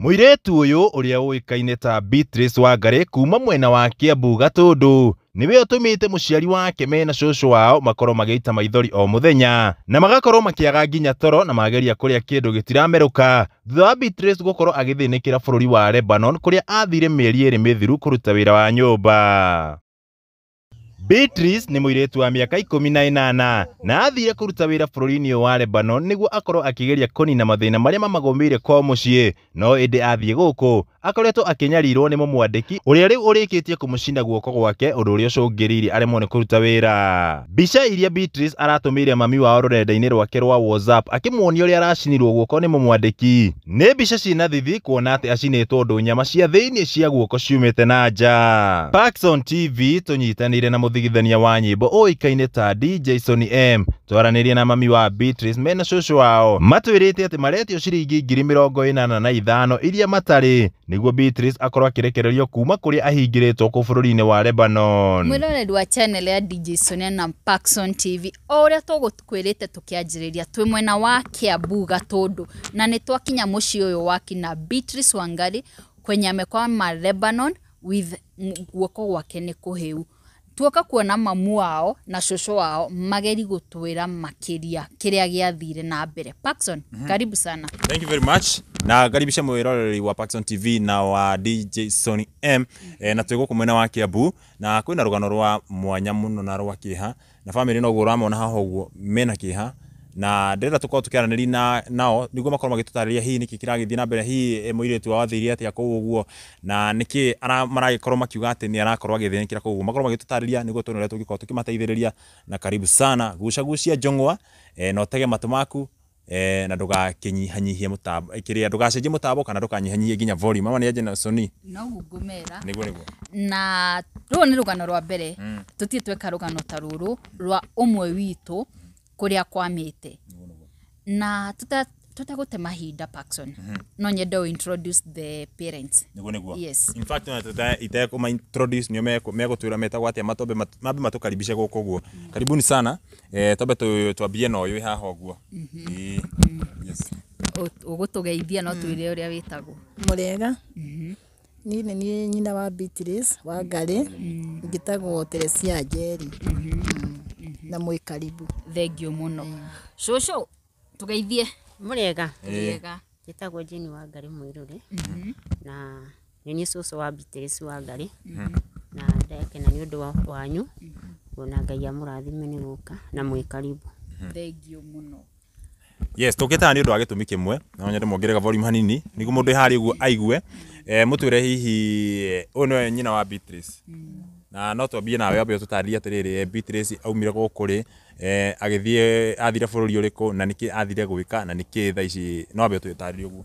mwiretu uyu ũrĩa ũĩkaine ta Beatrice Wangari kuma mwena wa Kiambu Gatũndũ nĩwe ũtũmĩte mũciari wake mena cũcũ wao makorwo magĩita maithori o muthenya na magakorwo makiaga nginya toro na mageria kũrĩa kĩndũ gitirameruka thutha wa Beatrice gũkorwo agithinikira bũrũri wa Lebanon kũrĩa athire mieri ĩrĩ mithiru kuruta wira wa nyũmba Beatrice ni mũirĩtu wa mĩaka aka na ĩnana na athire kũruta wĩra bũrũri ra bå wa Lebanon nĩguo akorwo akĩgeria kũnina mathĩna marĩa mamagũmĩire kwao mũciĩ no ĩndĩ athiĩ gũkũ akoretwo akinyarirwo ni mũmwandĩki ũrĩa rĩu ũrĩkĩtie kũmũcina guoko gwake ũndũ ũrĩa ucungiriri aremwo nĩ kũruta wĩra mbica iria Beatrice aratũmĩire mami wao rũrenda-inĩ rwake rwa WhatsApp akĩmuonia ũrĩa aracinirwo guoko nĩ mũmwandĩki nĩ mbica cina thithi kuona atĩ acinĩtwo ũndũ nyama cia thĩinĩ cia guoko ciumĩte na nja Paxson TV tũnyitanĩire na mũthigithania wa nyĩmbo ũĩkaine ta D Jason M twaranĩria na mami wa Beatrice mena cũcũ wao matwĩrĩte atĩ maretio ciringi ngiri na ithano iria matari nĩguo Beatrice akorwo akirekererio kuma kuri ahingĩrĩtwo ku bũrũri-inĩ wa Lebanon. Mwĩroreri wa channel ya DJ Sonia na Paxson TV o ũrĩa tũgũkwĩrĩte tukianjiriria twi mwena wa Kiambu Gatũndũ na ni twakinya mũciĩ ũyũ wa kina Beatrice Wangari kwenye amekuwa ma Lebanon with guoko gwake ni kũhĩu Tuoka kuona mamu wao na shosho wao mageri gutwira makiria kiria giathire na mbere. Paxson, mm -hmm. karibu sana. Thank you very much. Na karibisha mwiroreri wa Paxson TV na wa DJ Sony M mm -hmm. e, na twiguku mwena wa Kiambu na kwina rugano rwa mwanya muno na rwa kiha na family no guramona haho guo mena kiha na ndirenda tukorwo tukiaranĩri na nao nĩguo makorwo magitutariria hihi nĩkĩ kĩragĩthiĩ na mbere hihi eh, mũirĩtu wa wathirire atĩa kũu ũguo na niki maragĩkorwo makiuga atĩ nĩ arakorwo agithinikira kũu ũguo makorwo magitutariria nĩguo tuone ũrĩa tũngĩkorwo tũkĩmateithĩrĩria na karibu sana gucagucia njongwa e, na ũtege matũ maku e, na ndũgakĩnyihanyihie mutambo kiria ndugacenjie mutambo kana ndũkanyihanyihie nginya volume mama ni aje na soni no gugumera niguo niguo na ruu nĩ rũgano rwa mbere mm. tutie tweka rũgano ta rũrũ rwa ũmwe witũ kuria kwamite na tuta tutagute mahinda Paxson mm -hmm. no nyende u introduce the parents nigo nigo yes in fact na tuta ite kuma introduce nyo meko meko tuira meta gwatia matobe mat, mabe matukaribishe guko guo mm -hmm. karibuni sana eh tobe tu twambie mm-hmm. Mm-hmm. no yu haha guo mm -hmm. e, mm -hmm. yes ugutugeithia no twire uria witagwo murega mm-hmm. ni nĩ ni nyina wa Beatrice wa Ngarĩ ngĩtagwo Teresia Jerry na mwä karibu thengiå må no mm. cåcå tå geithie må rä ega njä tagwo jeni mm-hmm. wa ngarä mwä rå rä na nä niä cåcå wa mbitärä mm-hmm. mm-hmm. wa ngarä na ndakena nä å ndå wanyu kuona ngai amå rathime nä gå ka na mwä karibu thengio må no yes nä å ndå wa gä tå gitumi kimwe no nyende mongerega volume hanini nigu mundu ihari guo aigue må twä re hihi uno eh, nyina wa Beatrice na no twambie nawe ambe tutarie atiriri eh, Beatrice aumire gukuri ri eh, agithie athire bururi uriku na niki athire gwika na niki tha no ambe tutaririe uguo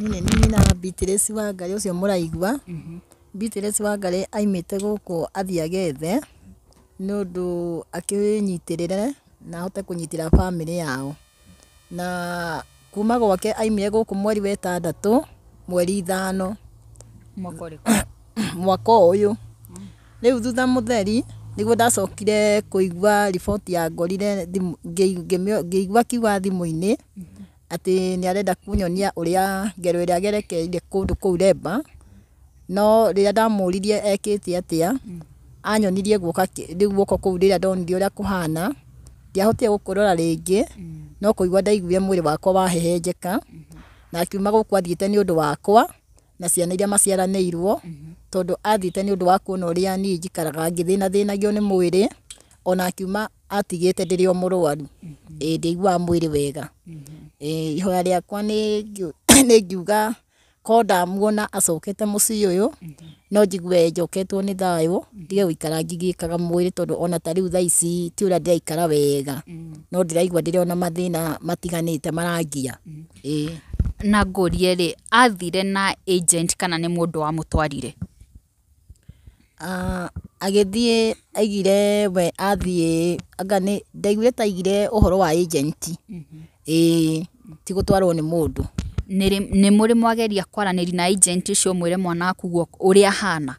nini nini na Beatrice wa ngari ucio muraigua mhm. Beatrice wa ngari aimite guku athie agethe ni undu akinyitirire na ahote kunyitira family yao na kuma gwake aimire guku mweri wetandatu mweri ithano mwaka uyu Rĩu thutha mũtheri, nĩguo ndacokire kũigua riboti ya ngorire ngĩigua kiuga thimũ-inĩ, ati ni arenda kũnyonia ũrĩa ngero ĩrĩa agerekeire kundu kũu Leba, no rĩrĩa ndamũririe ekĩte atia anyonirie guoka rĩu guoko kũu rĩrĩa ndonire ũrĩa kũhana, ndiahotire gukurora ringi no kũigua ndaiguire mwiri wakwa wahehenjeka, na akiuma gũkũ athiĩte nĩ ũndũ wakwa na ciana iria maciaranĩirwo mhm. tondå athiĩte nĩ ũndũ wa kuona ũrĩa niĩ njikaraga ngĩthĩna thĩnagio nĩ mwĩrĩ ona akiuma atigĩte ndĩrĩ o mũrwaru mhm. ĩĩ ndiaiguaga mwĩrĩ wega mhm. ihoya rĩakwa nĩ ngiuga korwo ndamuona acokete mũciĩ ũyũ no njigue njoketwo nĩ thayũ ndige gũikara ngĩgiĩkaga mwĩrĩ tondũ ona ta rĩu thaa ici ti ũrĩa ndĩraikara wega no ndĩraigua ndĩrĩ ona mathĩna matiganĩte marangia na ngũrie rĩ athire na agent kana nĩ mũndũ wamũtwarire ah, agĩthiĩ aigire we athiĩ anga nĩ ndaigire ta aigire ũhoro wa agent mhm. ĩĩ ti gũtwarwo nĩ mũndũ nĩ mũrĩ mwageria kwaranĩria na agent ũcio ũmwĩre mwana waku ũrĩa ahana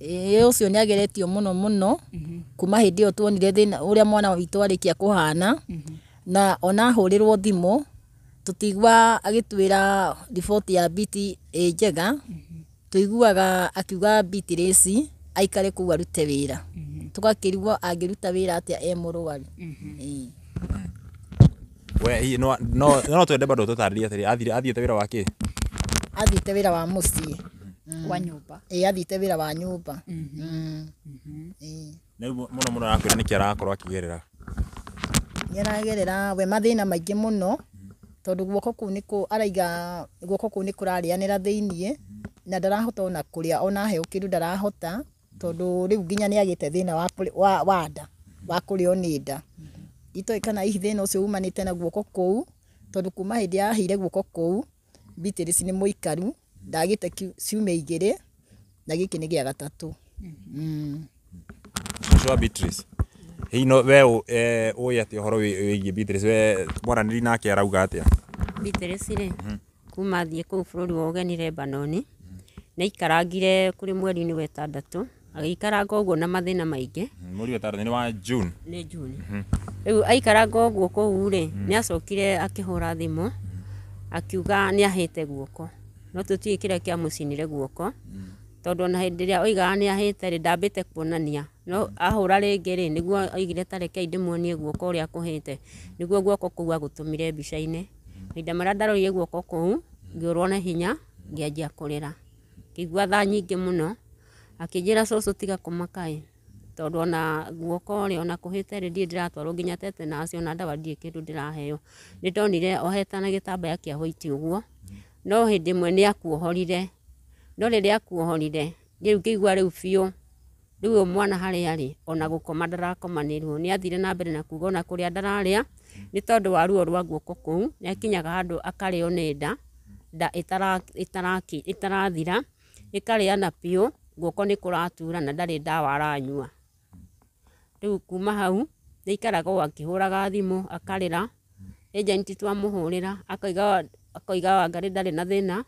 ĩĩ ũcio nĩ ageretio mũno mũno mhm. kuma hĩndĩ ĩyo tuonire thĩna ũrĩa mwana witũ arĩkia kũhana mhm. na ona ahũrĩrwo thimũ tutigwa agitwira riboti ya biti i njega twiguaga akiuga biti resi aikare kuu arute wira tugakirigwo angiruta wira atia e murwaru we no no no twende bado tutaririe atiri athire athiite wira waki athiite wira wa mucii wa nyumba e athiite wira wa nyumba riu muno muno arakwira niki arakorwo akigerera ni aragerera we mathina maingi muno tondu guoko kuu niku araiga guoko kuu nikurarianira thiinie na ndarahota ona kuria ona heo kindu ndarahota tondu riu nginya niagite thina wa wa, wa nda wa kurio ni nda itoi kana hihi thina ucio umanite na guoko kuu tondu kuma hindi aheire guoko kuu Beatles ni muikaru ndagite ciumia igiri na giki ni gia gatatu mm. Joshua Beatrice hihi we uĩ e, atĩa ũhoro wĩgiĩ Beatrice we mwaranĩri nake arauga atĩa Beatrice rä mhm. kuma thiä kå u bå rå ri wa å geni Lebanoni mhm. nä aikarangire kå rä mweri-inä wa ätandatå agäikaranga å guo na mathä na maingä mhm. mweri wa ätandatå nä wa June nä June rä u aikaranga å guo kå u rä nä acokire akä hå ra thimå akiuga nä ahä te guoko no tå tiä kä rä a kä amå guoko tondå ona hä ndä ä rä a oigaga nä ahä te rä ndambä te kuonania no ahå ra rä ngä rä nä guo oigire tareke ndä muonie guoko å rä a kå hä te nä guo guoko kå u agå tå mire mbica-inä Mahinda marĩa ndarorire guoko kũu, ngĩũrwo nĩ hinya, ngĩanjia kũrĩra. Ngĩigua tha nyingĩ mũno, akĩnjĩra cũcũ tiga kũmaka ĩ, tondũ ona guoko rĩ, ona kũhĩte rĩ, ndirĩ ndĩratwarwo nginya tetenas, ona ndawa ndirĩ kĩndũ ndĩraheo. Nĩ ndonire ohete na gĩtambaya kĩa white ũguo, no hĩndĩ ĩmwe nĩ akuohorire. No rĩrĩa akuohorire, niĩ rĩu ngĩigua rĩu biũ, rĩu ũyũ mwana harĩa arĩ, ona gũkoma ndarakoma nĩ ruo. Nĩ athire na mbere na kuga ona kũrĩa ndararĩa. nä tondå wa ruo rwa guoko kå u nä akinyaga handå akarä o nä nda nda ĩtarathira ana biũ guoko kå ratura na ndarä ndawa aranyua rĩu kuma hau nĩ aikaraga o akĩhũraga thimũ akarĩra ĩjenti twamũhũrĩra akoiga wangarĩ ndarĩ na thĩna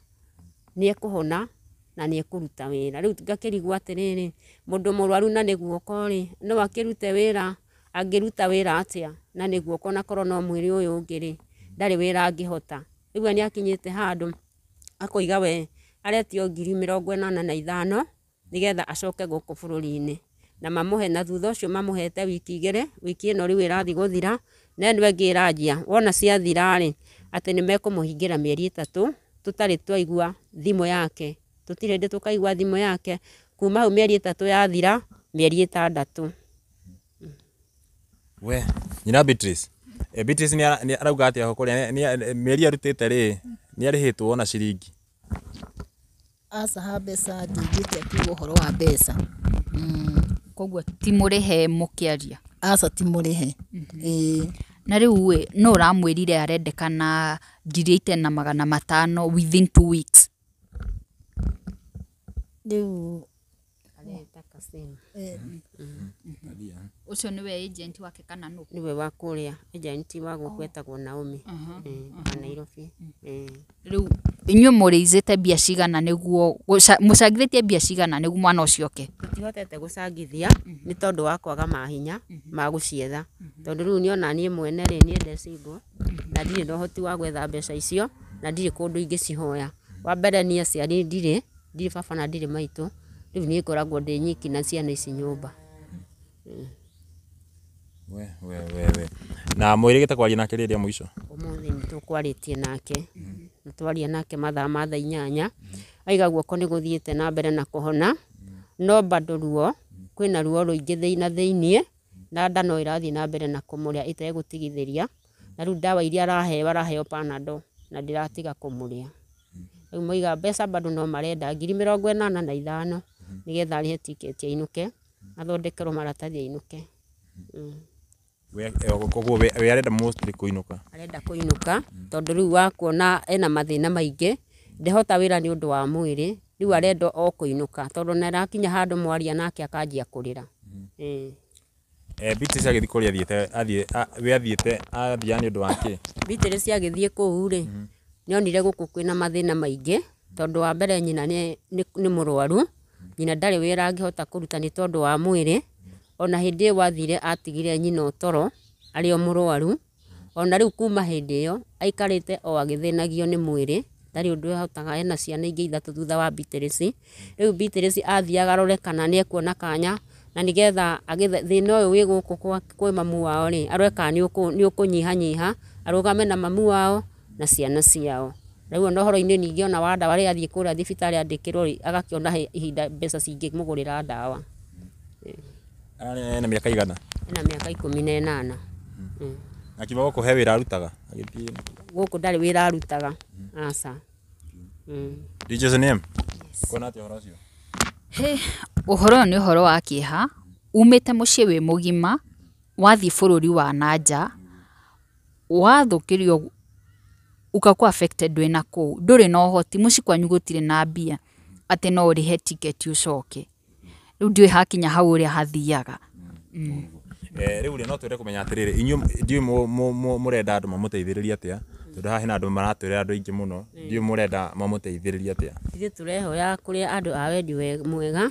nĩ ekũhona na nĩ ekũruta wĩra rĩu må ndå må rwaru na nĩ guoko rĩ no wä ra angiruta wira atia na niguo kona na korwo no mwĩrĩ ũyũ ũngĩ rĩ ndarĩ wĩra angĩhota rĩu nĩ akinyĩte akoiga we aretio ngiri mirongo ĩnana na ithano nigetha acoke gũkũ bũrũri-inĩ na mamuhe na thutha ũcio mamuhete wiki igĩrĩ wiki ino ri wira thi guthira na ndwe ĩngĩ ĩranjia wona ciathira rĩ atĩ nĩ mekũmũhingĩra mieri ĩtatũ tutari twaigua thimũ yake tutire hĩndĩ tũkaigua thimũ yake kuma hau mĩeri ĩtatũ yathira mieri ĩtandatũ we nyina Beatrice e Beatrice ni ni arauga atia ho kuria ni meri arutite ri ni arihitwo na ciringi aca ha mbeca ndingĩte akiuga horo wa mbeca mm, koguo ti mũrĩhe mũkĩaria aca ti mũrĩhe mhm. na rĩu ĩ no ũramwĩrire arendekana ngiri ĩite na magana matano within two weeks rĩu kasini ucio niwe agent wake kana nũ niwe wa kũrĩa agent wa gũkũ oh. etagwo Naomi eh, wa Nairobi eh. rĩu inyuĩ mũrĩizĩte mbia cigana nĩguo mũcangithĩtie mbia cigana nĩguo mwana ũcio oke tũtihotete gũcangithia mhm. ni tondũ wa kwaga mahinya mhm. ma gũcietha mhm. tondũ rĩu niona niĩ mwene rĩ niĩ na ndirĩ na hoti wa gwetha mbeca icio na ndirĩ kũndũ ingĩcihoya wa mbere niĩ aciari ndirĩ ndirĩ baba na ndirĩ rä u nikoragwo ndänyikina ciana ici nyå mbawiaahayaigagwoko mm. nä gå thiä te nambere na kå hna noruokwä naruo rå ingä a thä in andaoä rathiä nambere a k m rategå tigithä riaaä aairia raheraheondäraiga m raigameamarendagiri mä rongo ä nana na ithano Mm-hmm. nä getha arä aainå ke athondekerwo maratathi ainå mm. eh, kerenda kå inå ka tondå rä u wakuona ena mathä na maingä ndähota wä ra nä å ndå wa mwä rä rä u arenda okå inå ka tondå narakinya handå mwaria nake akanjia kå rä rar ci agä thiä kå urä nä onire gå kå kwä na mathä na maingä tondå wa mbere nyina nä må rwaru nyina ndarĩ wĩra angĩhota kũruta nĩ tondũ wa mwĩrĩ ona hĩndĩ ĩyo wathire atigire nyina ũtoro arĩ o mũrwaru ona rĩu kuma hĩndĩ ĩyo aikarĩte o agĩthĩnagio nĩ mwĩrĩ ndarĩ ũndũ ahotaga ena ciana ingĩ ithatũ thutha wa Beatrice rĩu Beatrice athiaga arore kana nĩ ekuona kanya na å thĩna ũyũ wĩ gũkũ kwĩ mamu wao rĩ arore kana nĩ ũkũnyihanyiha arũgame na mamu wao na ciana ciao na rä u ona å horo-inä ningä ona wa ndawa rä athiä kå rä a thibitarä kä rwo ona ihinda mbeca cingä må gå rä ra ndawa ena mä aka igana ena mä aka ikå mi na ä akiuma gå kå he wä ra arutaga gå kå ndarä wä ra arutaga aca å horo å yå nä å horo wa kä ha umä må ciä wä må gima wathiä bå rå ri wa na nja wathå kä rio ukakwa affected we na ko nduri na uhoti muci kwanyu gutire na mbia ati no ri he ticket ucoke riu ndio hakinya hau uria hathiaga mm. eh riu ri no twende kumenya atiriri inyu ndio ndiui murenda andu mamuteithiririe atia tondu haha hena andu maratwirira andu ingi muno ndiui murenda mamuteithiririe atia tureho ya kũrĩ andu a wendi mwega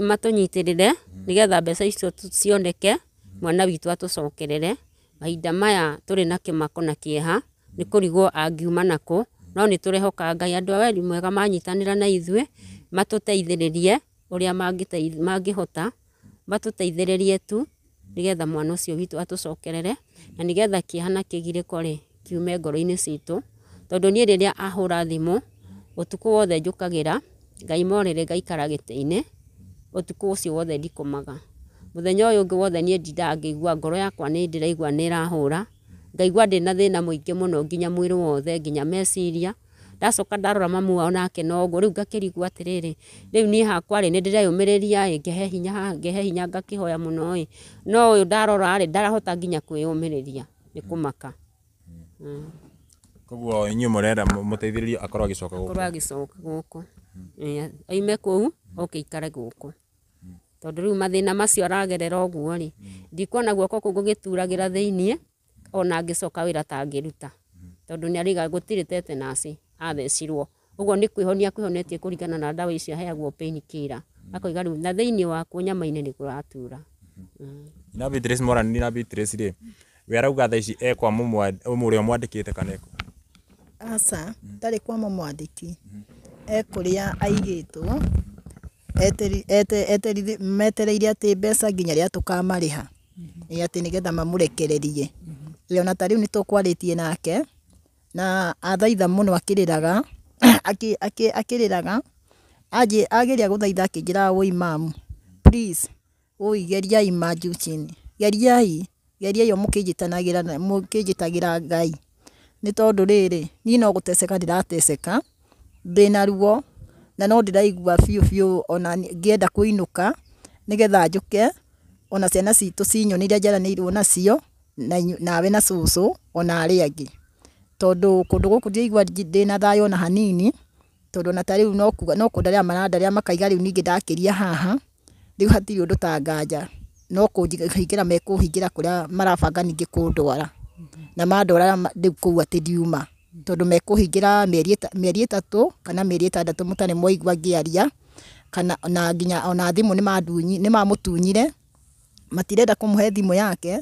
matonyitirire nigetha mbeca icio cioneke mwana witũ atũcokerere mahinda maya turi na kimako na kieha nä kå rigwo angiuma nakå no nä tå rehoka ngai andå a wendi mwega manyitanä na ithuä matå teithä rä rie å rä a mangä hota matå teithä rä rie tu nä getha mwana å cio witå atå cokerere na nä getha kä hana kä girä ko rä kiume ngoro-inä citå tondå niä rä rä a ahå ra thimå ũtukũ wothe njũkagä ra ngai morere ngaikara gĩtĩ-inĩ ũtukũ ũcio wothe ndikũmaga mũthenya ũyũ ũngĩ wothe niĩ ndindaga ngĩigua ngoro yakwa nĩ ndĩraigua nĩ ĩrahũra ngaigua ndĩ na thĩna mũingĩ mũno nginya mwĩrĩ wothe nginya meciria ndacoka ndarora mamu wao nake noguo rĩu ngakĩrigwo atĩrĩrĩ rĩu niĩ hakwa rĩ nĩ ndĩreyũmĩrĩria ĩ ngĩhe hinya ngehe hinya ngakĩhoya mũno ĩ no ũyũ ndarora rĩ ndarahota nginya kwĩyũmĩrĩria nĩ kũmaka hmm. hmm. koguo inyuĩ mũrenda mũteithĩrĩrio akorwo agĩcoka gũkũ agĩcoka gũkũ oime hmm. kũu oke aikare gũkũ tondũ rĩu mathĩna macio aragerera ũguo rĩ ndikuona guoko kũu gũgĩturagĩra thĩiniĩ ona ngicoka wira ta ngiruta tondu ni ariga gutire tetenasi athecirwo ugo ni kwihonia kwihonetie kuringana na ndawa icio aheagwo pain kira akoiga riu na thiini wa nyama ni kuratura ina Beatrice ni na Beatrice ri we arauga tha ici e kwa mumuri mwandikite kana ekwa asa ndarä kwa mamwandĩki ekũrĩa aigĩtwo metereire atä mbeca nginya rä a tå kamarä ha atä nä getha mamå rekererie ona ta rä u nake na athaitha må no akiriraga akĩrĩraga ageria guthaitha akinjira akä njä please wå geria oi geria maju geria yo mukijitanagira mukijitagira mũkĩnjĩtagĩra ngai nĩ tondũ rĩrĩ niĩ no gũteceka ndĩrateceka ndĩna ruo na no ndĩraigua fiu fiu ona ngienda kuinuka nigetha njuke ona ciana citũ cinyone iria njaranĩirwo nacio na nawe na cucu ona aria angi tondu kundu guku ndiraigua ndina thayo na hanini tondu ona ta riu no kuga no kundaria marandaria makaiga riu ningi ndakiria haha riu hatiri undu ta nganja no kũhingira mekũhingira kuria marabanga ningi kũndwara na mandwara riu kuu ati ndiuma tondu mekũhingira mĩeri ĩtatu kana mĩeri ĩtandatũ mũtarĩ mwaigua ngĩaria kana na nginya ona thimũ ni mamutunyire matirenda kumuhe thimu yake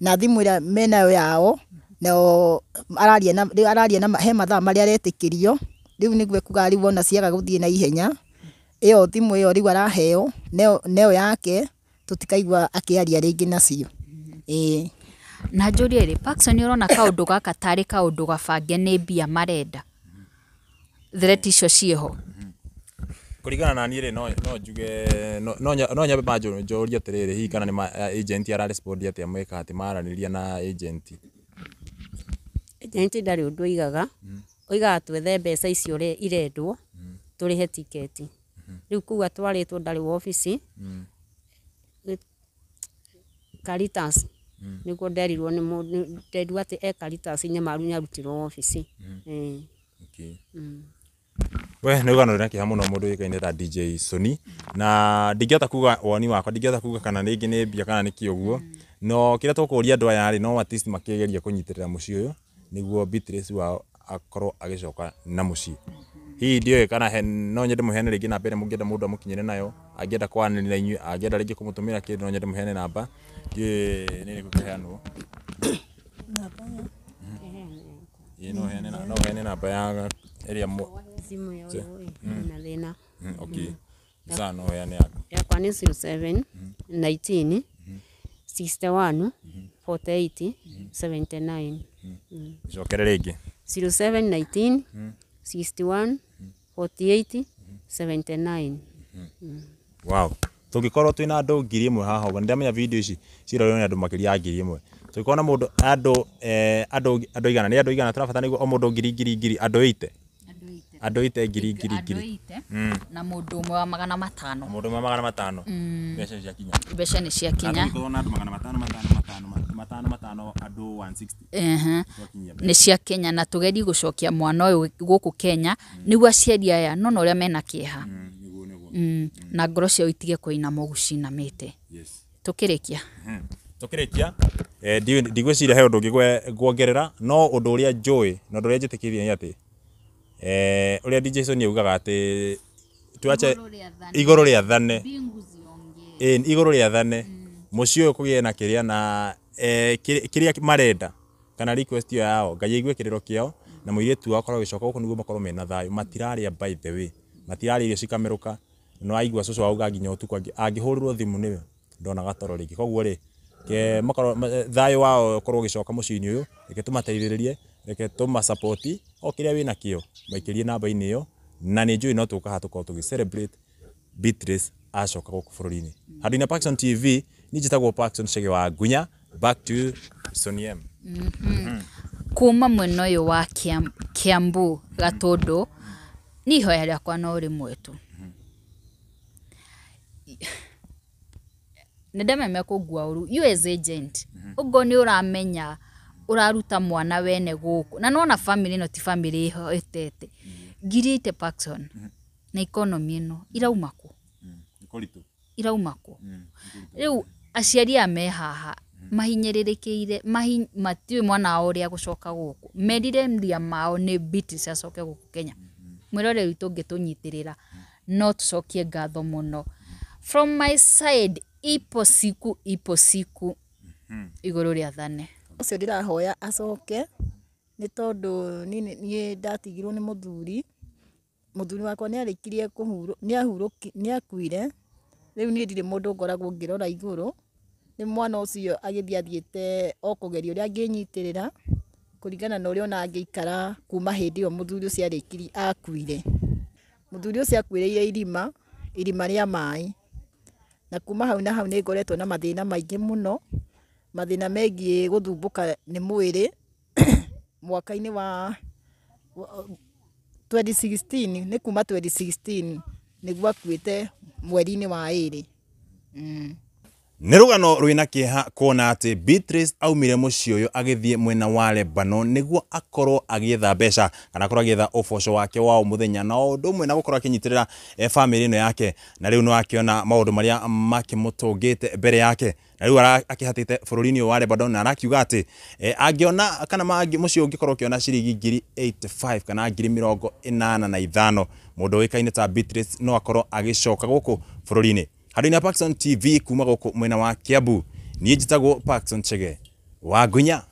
na thimu mena menayo yao na araria na araria na he mathaa marĩa aretĩkĩrio riu ni gwe kugari ona ciaga guthie na ihenya ĩyo thimũ ĩyo rĩu araheo neo yake tũtikaigua akĩaria rĩngĩ nacio ĩĩ na njũrie rĩ Paxson ũrona kaũndũ gaka tarĩ kaũndũ gabange ni mbia marenda threat icio ciĩho kuringana na niä rä no njuge no nyambe manjårie atä rä rä hihi kana nä ara atä a meka atä maranä na agenti agenti ndarä å ndå oigaga oigaga twethe mbeca icio irendwo tå rä tiketi rä u kuu atwarä two wobici Caritas niguo nderirwo nderirwo atä e Caritas nyamaru wobici we nä ugano gano rä na kä ha må no må ndå ä ta dj soni na ndingä hota kuga woni wakwa ndingä hota kuga kana rĩngĩ nä mbia kana nä kä å guo no kä rä a tå ria andå aya rä no makä geria kå nyitä rä ra må ciä å yå nä guo wao akorwo agä coka na må ciä hihi ndiå kana no nyende må heane rä ngä namba ä rä a må ngä enda må ndå amå kinyä re nayo angä enda kwaranä na inyuä angä enda rä ngä kå må tå mä ra kä ndå no nyende må heane namba ndiå nä rä gå kä heanwo no heane namba ya ä rä a simu ya uyo mm. na thina mm, mm. okay zano ya ni yako ya kwa ni 0719 19 61 48 79 jokere rĩngĩ 0719 61 48 79 wow tũngĩkorwo twĩna andũ ngiri ĩmwe haha ũguo nĩndamenya video ici cirorwo nĩ andũ makiria ya ngiri ĩmwe tũngĩkorwo na mũndũ andũ eh, andũ andũ igana ni andũ igana tũrabatara nĩguo o mũndũ ngiri ngiri ngiri andũ ite andå ite ngiri ngiri ngiri mm. na må ndå å mwe wa magana matano må ndå å mwe wa magana matano mm. mbeca nä ciakinya mbeca nä ciakinya na andå magana na tå geri gå cokia mwana å yå gå kå kenya mm. nä guo aciari aya na å rä a mena kä eha na ngoro ciao itige kåina mogu cinamä te tå kä rä kia tukirikia eh ndigwiciria he å ngä gwongerera no å å ndå rä a njå ä na å å ndå rä undu uria njitikirie ni ati eh uria DJ Sony augaga ati tuache igoro rå rä athane igå rå rä athane må ciä å na kiria na eh kiria marenda kana request yo yao ngai aigue kiriro kio ro mm. na må irä tu wao korwo gä coka gå mena thayo matiraria by the way matiraria irio cikameruka no aigua soso auga nginyo tu kwangi angihurirwo thimu niwe ndona gatoro ringi koguo ri ke makoro thayo wao korwo gä coka må ciinä å yå reke tuma support o kiria wina kio maikirie namba ini yo na ni njui no tukaha tukorwo tugi celebrate Beatrice acoka guku bururi-ini mm. handu-inä Paxson TV ni njitagwo Paxson Chege wa Gunya back to Soniem mm -hmm. mm -hmm. kuma mweno yo wa kiam, Kiambu gatodo mm -hmm. ni ihoya ya kwa no ri mwetu mm-hmm. nä ndememe kå ngua å ru ungwo mm-hmm. nä å ramenya uraruta mwana wene guku na nona family no ti family ho ngiri girite pakson mm-hmm. na economy ino irauma ku mm-hmm. irauma ku mm-hmm. riu aciari a me haha mahinyĩrĩrĩkĩire mahi matiũĩ mwana wao gucoka guku gũkũ ndia mao nĩ Beatles acoke guku Kenya mwirore ritu ngitunyitirira no tũcokie ngatho mũno from my side ipo siku ipo siku igũrũ rĩa thane ucio ndirahoya acoke ni tondu nie ndatigirwo ni muthuri muthuri wakwa niarikirie akuire riu nie ndiri mundu ngoragwo ngirora iguru riu mwana ucio agithie athiite o kugeria uria anginyitirira kuringana na uria ona angiikara kuma hindi iyo muthuri ucio akuire muthuri ucio akuire irima irima ria maii na kuma hau na hau ngoretwo na mathina maingi muno mathina megiä gå thumbuka nä mwä rä mwaka-inä wa 2016 nä kuma 2016 nä guo akuä te mweri-inä wa ä rä mm nä rå gano rwä na kä eha kuona atä Beatrice aumire må ciä å yå agä mwena wa Lebano nä akorwo agä mbeca kana akorwo agä etha å boco wake wa må thenya na å ndå å mwe na gå korwo akä nyitä rä ra eh, bamä rä yake na rä u nä wakä maå ndå marä a makä må tå ngä te mbere yake na rä u akä te bå rå ri-inä wa Lebanon na arakiuga atä e, eh, angä kana må ciä å ngä korwo å kä ona ciringi ngiri 85 kana ngiri mä rongo ä nana na ithano må ndå å kaine ta Beatrice no akorwo agä coka gå kå bå rå ri hari na Paxson TV kuma mwena wa Kiabu njä tagwo pakson Chege wa ngunya